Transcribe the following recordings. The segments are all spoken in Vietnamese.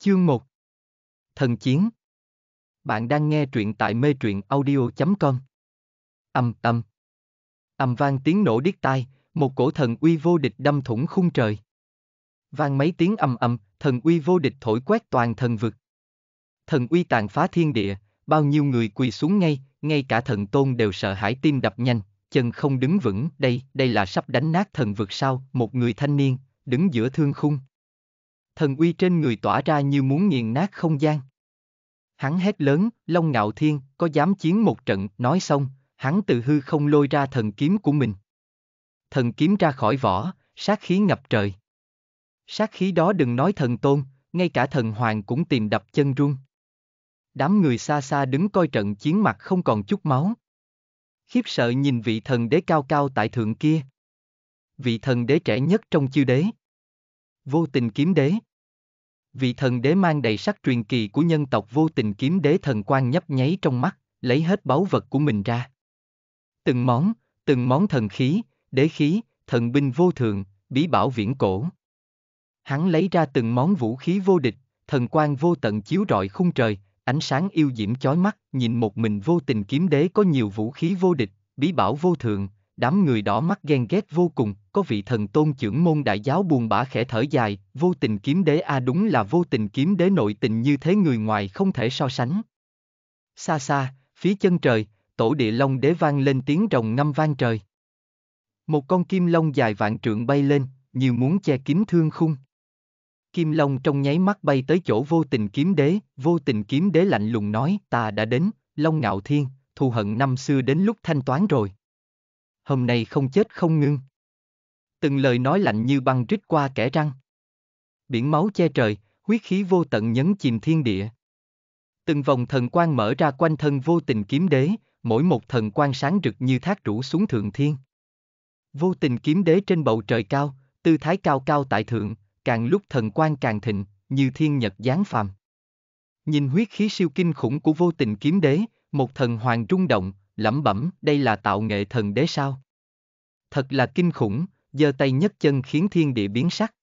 Chương 1 Thần Chiến Bạn đang nghe truyện tại mê truyện audio.com Âm tâm, Âm vang tiếng nổ điếc tai, một cổ thần uy vô địch đâm thủng khung trời. Vang mấy tiếng âm âm, thần uy vô địch thổi quét toàn thần vực. Thần uy tàn phá thiên địa, bao nhiêu người quỳ xuống ngay, ngay cả thần tôn đều sợ hãi tim đập nhanh, chân không đứng vững. Đây, đây là sắp đánh nát thần vực sao, một người thanh niên, đứng giữa thương khung, thần uy trên người tỏa ra như muốn nghiền nát không gian. Hắn hét lớn, Long Ngạo Thiên, có dám chiến một trận, nói xong, hắn từ hư không lôi ra thần kiếm của mình. Thần kiếm ra khỏi vỏ, sát khí ngập trời. Sát khí đó đừng nói thần tôn, ngay cả thần hoàng cũng tìm đập chân run. Đám người xa xa đứng coi trận chiến mặt không còn chút máu. Khiếp sợ nhìn vị thần đế cao cao tại thượng kia. Vị thần đế trẻ nhất trong chư đế. Vô tình kiếm đế vị thần đế mang đầy sắc truyền kỳ của nhân tộc vô tình kiếm đế thần quan nhấp nháy trong mắt, lấy hết báu vật của mình ra. Từng món, từng món thần khí, đế khí, thần binh vô thường bí bảo viễn cổ. Hắn lấy ra từng món vũ khí vô địch, thần quan vô tận chiếu rọi khung trời, ánh sáng yêu diễm chói mắt, nhìn một mình vô tình kiếm đế có nhiều vũ khí vô địch, bí bảo vô thường đám người đỏ mắt ghen ghét vô cùng, có vị thần tôn trưởng môn đại giáo buồn bã khẽ thở dài, vô tình kiếm đế a à đúng là vô tình kiếm đế nội tình như thế người ngoài không thể so sánh. Xa xa, phía chân trời, tổ địa long đế vang lên tiếng rồng ngâm vang trời. Một con kim long dài vạn trượng bay lên, như muốn che kín thương khung. Kim long trong nháy mắt bay tới chỗ vô tình kiếm đế, vô tình kiếm đế lạnh lùng nói, ta đã đến, long ngạo thiên, thù hận năm xưa đến lúc thanh toán rồi hôm nay không chết không ngưng. Từng lời nói lạnh như băng rít qua kẻ răng. Biển máu che trời, huyết khí vô tận nhấn chìm thiên địa. Từng vòng thần quang mở ra quanh thân vô tình kiếm đế, mỗi một thần quang sáng rực như thác rũ xuống thượng thiên. Vô tình kiếm đế trên bầu trời cao, tư thái cao cao tại thượng, càng lúc thần quang càng thịnh, như thiên nhật giáng phàm. Nhìn huyết khí siêu kinh khủng của vô tình kiếm đế, một thần hoàng rung động, lẩm bẩm, đây là tạo nghệ thần đế sao? Thật là kinh khủng, giơ tay nhấc chân khiến thiên địa biến sắc.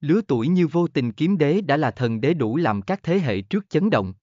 Lứa tuổi như vô tình kiếm đế đã là thần đế đủ làm các thế hệ trước chấn động.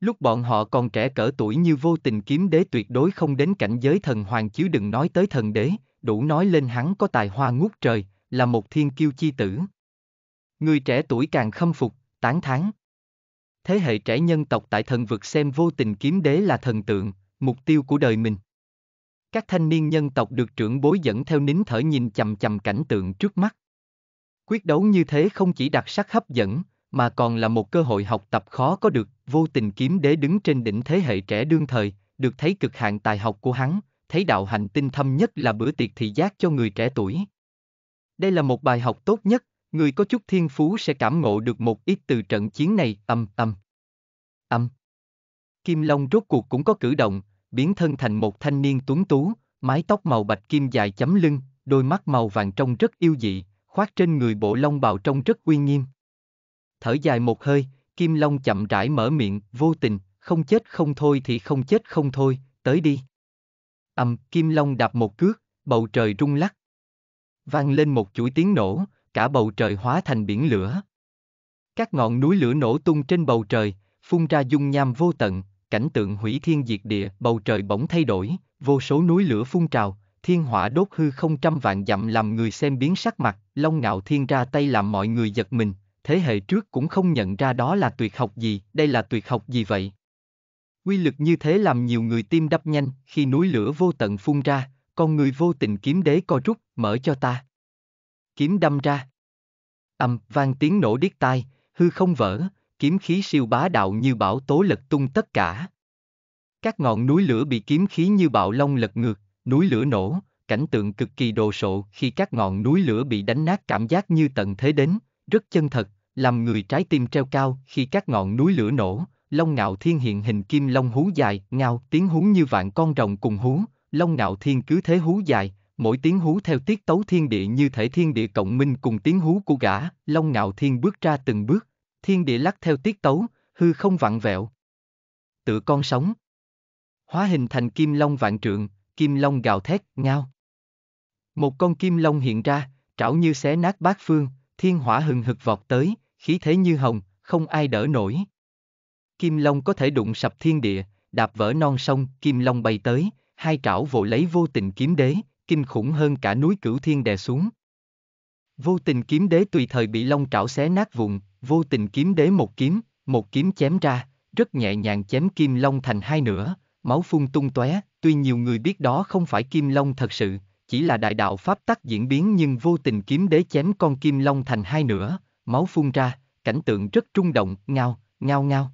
Lúc bọn họ còn trẻ cỡ tuổi như vô tình kiếm đế tuyệt đối không đến cảnh giới thần hoàng chứ đừng nói tới thần đế, đủ nói lên hắn có tài hoa ngút trời, là một thiên kiêu chi tử. Người trẻ tuổi càng khâm phục, tán thán. Thế hệ trẻ nhân tộc tại thần vực xem vô tình kiếm đế là thần tượng, mục tiêu của đời mình. Các thanh niên nhân tộc được trưởng bối dẫn theo nín thở nhìn chầm chầm cảnh tượng trước mắt. Quyết đấu như thế không chỉ đặc sắc hấp dẫn, mà còn là một cơ hội học tập khó có được, vô tình kiếm đế đứng trên đỉnh thế hệ trẻ đương thời, được thấy cực hạn tài học của hắn, thấy đạo hành tinh thâm nhất là bữa tiệc thị giác cho người trẻ tuổi. Đây là một bài học tốt nhất, người có chút thiên phú sẽ cảm ngộ được một ít từ trận chiến này, âm âm. Âm. Kim Long rốt cuộc cũng có cử động, biến thân thành một thanh niên tuấn tú, mái tóc màu bạch kim dài chấm lưng, đôi mắt màu vàng trong rất yêu dị, khoác trên người bộ long bào trong rất uy nghiêm. Thở dài một hơi, Kim Long chậm rãi mở miệng, vô tình, không chết không thôi thì không chết không thôi, tới đi. Ầm, Kim Long đạp một cước, bầu trời rung lắc. Vang lên một chuỗi tiếng nổ, cả bầu trời hóa thành biển lửa. Các ngọn núi lửa nổ tung trên bầu trời, phun ra dung nham vô tận, cảnh tượng hủy thiên diệt địa, bầu trời bỗng thay đổi, vô số núi lửa phun trào, thiên hỏa đốt hư không trăm vạn dặm làm người xem biến sắc mặt, Long Ngạo Thiên ra tay làm mọi người giật mình, thế hệ trước cũng không nhận ra đó là tuyệt học gì, đây là tuyệt học gì vậy. Quy lực như thế làm nhiều người tim đập nhanh, khi núi lửa vô tận phun ra, con người vô tình kiếm đế co rút, mở cho ta. Kiếm đâm ra. Âm, vang tiếng nổ điếc tai, hư không vỡ, kiếm khí siêu bá đạo như bão tố lật tung tất cả. Các ngọn núi lửa bị kiếm khí như bạo long lật ngược, núi lửa nổ, cảnh tượng cực kỳ đồ sộ khi các ngọn núi lửa bị đánh nát cảm giác như tận thế đến, rất chân thật, làm người trái tim treo cao khi các ngọn núi lửa nổ, long ngạo thiên hiện hình kim long hú dài, ngao, tiếng hú như vạn con rồng cùng hú, long ngạo thiên cứ thế hú dài, mỗi tiếng hú theo tiết tấu thiên địa như thể thiên địa cộng minh cùng tiếng hú của gã, long ngạo thiên bước ra từng bước, thiên địa lắc theo tiết tấu, hư không vặn vẹo. tự con sống, Hóa hình thành kim long vạn trượng, kim long gào thét, ngao. Một con kim long hiện ra, trảo như xé nát bát phương, thiên hỏa hừng hực vọt tới, khí thế như hồng, không ai đỡ nổi. Kim long có thể đụng sập thiên địa, đạp vỡ non sông, kim long bay tới, hai trảo vội lấy vô tình kiếm đế, kinh khủng hơn cả núi cửu thiên đè xuống. Vô tình kiếm đế tùy thời bị long trảo xé nát vụn, vô tình kiếm đế một kiếm, một kiếm chém ra, rất nhẹ nhàng chém kim long thành hai nửa, máu phun tung tóe, tuy nhiều người biết đó không phải kim long thật sự, chỉ là đại đạo pháp tắc diễn biến nhưng vô tình kiếm đế chém con kim long thành hai nửa, máu phun ra, cảnh tượng rất trung động, ngao, ngao ngao.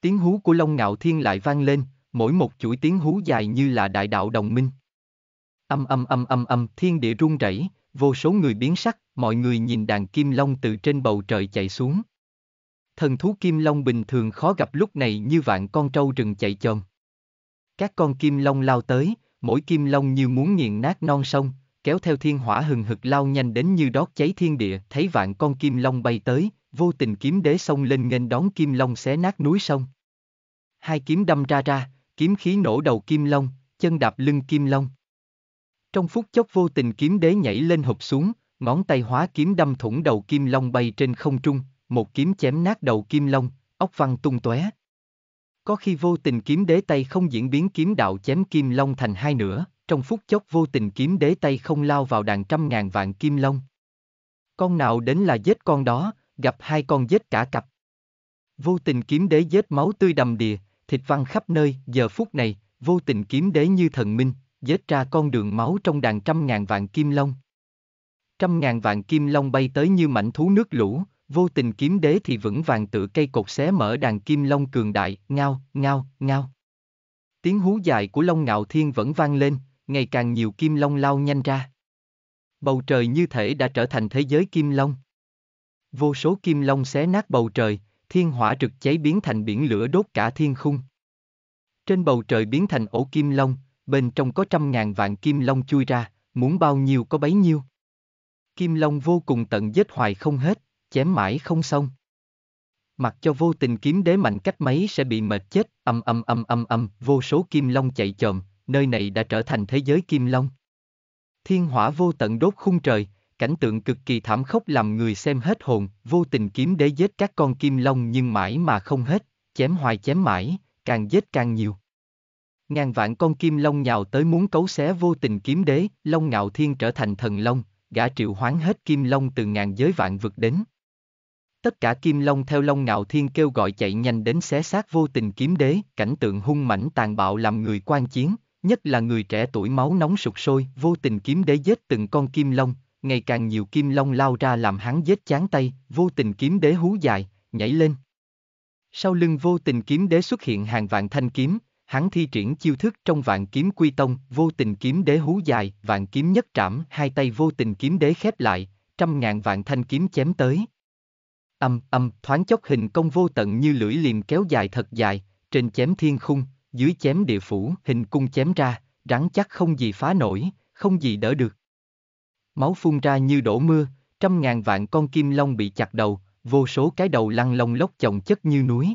Tiếng hú của Long Ngạo Thiên lại vang lên, mỗi một chuỗi tiếng hú dài như là đại đạo đồng minh. Âm âm âm âm âm, thiên địa rung rẩy, Vô số người biến sắc, mọi người nhìn đàn kim long từ trên bầu trời chạy xuống. Thần thú kim long bình thường khó gặp lúc này như vạn con trâu rừng chạy chồm. Các con kim long lao tới, mỗi kim long như muốn nghiền nát non sông, kéo theo thiên hỏa hừng hực lao nhanh đến như đót cháy thiên địa, thấy vạn con kim long bay tới, vô tình kiếm đế sông lên nghênh đón kim long xé nát núi sông. Hai kiếm đâm ra ra, kiếm khí nổ đầu kim long, chân đạp lưng kim long. Trong phút chốc vô tình kiếm đế nhảy lên hộp xuống, ngón tay hóa kiếm đâm thủng đầu kim long bay trên không trung, một kiếm chém nát đầu kim long, óc văng tung tóe. Có khi vô tình kiếm đế tay không diễn biến kiếm đạo chém kim long thành hai nửa, trong phút chốc vô tình kiếm đế tay không lao vào đàn trăm ngàn vạn kim long. Con nào đến là giết con đó, gặp hai con giết cả cặp. Vô tình kiếm đế giết máu tươi đầm đìa, thịt văng khắp nơi, giờ phút này, vô tình kiếm đế như thần minh, dết ra con đường máu trong đàn trăm ngàn vạn kim long. Trăm ngàn vạn kim long bay tới như mảnh thú nước lũ, vô tình kiếm đế thì vững vàng tự cây cột xé mở đàn kim long cường đại, ngao, ngao, ngao. Tiếng hú dài của long ngạo thiên vẫn vang lên, ngày càng nhiều kim long lao nhanh ra. Bầu trời như thể đã trở thành thế giới kim long. Vô số kim long xé nát bầu trời, thiên hỏa trực cháy biến thành biển lửa đốt cả thiên khung. Trên bầu trời biến thành ổ kim long, bên trong có trăm ngàn vạn kim long chui ra, muốn bao nhiêu có bấy nhiêu. Kim long vô cùng tận giết hoài không hết, chém mãi không xong. Mặc cho vô tình kiếm đế mạnh cách mấy sẽ bị mệt chết, âm âm âm âm âm, vô số kim long chạy chồm, nơi này đã trở thành thế giới kim long. Thiên hỏa vô tận đốt khung trời, cảnh tượng cực kỳ thảm khốc làm người xem hết hồn, vô tình kiếm đế giết các con kim long nhưng mãi mà không hết, chém hoài chém mãi, càng giết càng nhiều ngàn vạn con kim long nhào tới muốn cấu xé vô tình kiếm đế, long ngạo thiên trở thành thần long, gã triệu hoán hết kim long từ ngàn giới vạn vực đến. Tất cả kim long theo long ngạo thiên kêu gọi chạy nhanh đến xé xác vô tình kiếm đế, cảnh tượng hung mảnh tàn bạo làm người quan chiến, nhất là người trẻ tuổi máu nóng sục sôi, vô tình kiếm đế giết từng con kim long, ngày càng nhiều kim long lao ra làm hắn giết chán tay, vô tình kiếm đế hú dài, nhảy lên. Sau lưng vô tình kiếm đế xuất hiện hàng vạn thanh kiếm, hắn thi triển chiêu thức trong vạn kiếm quy tông, vô tình kiếm đế hú dài, vạn kiếm nhất trảm, hai tay vô tình kiếm đế khép lại, trăm ngàn vạn thanh kiếm chém tới. Âm âm, thoáng chốc hình công vô tận như lưỡi liềm kéo dài thật dài, trên chém thiên khung, dưới chém địa phủ, hình cung chém ra, rắn chắc không gì phá nổi, không gì đỡ được. Máu phun ra như đổ mưa, trăm ngàn vạn con kim long bị chặt đầu, vô số cái đầu lăn lông lốc chồng chất như núi,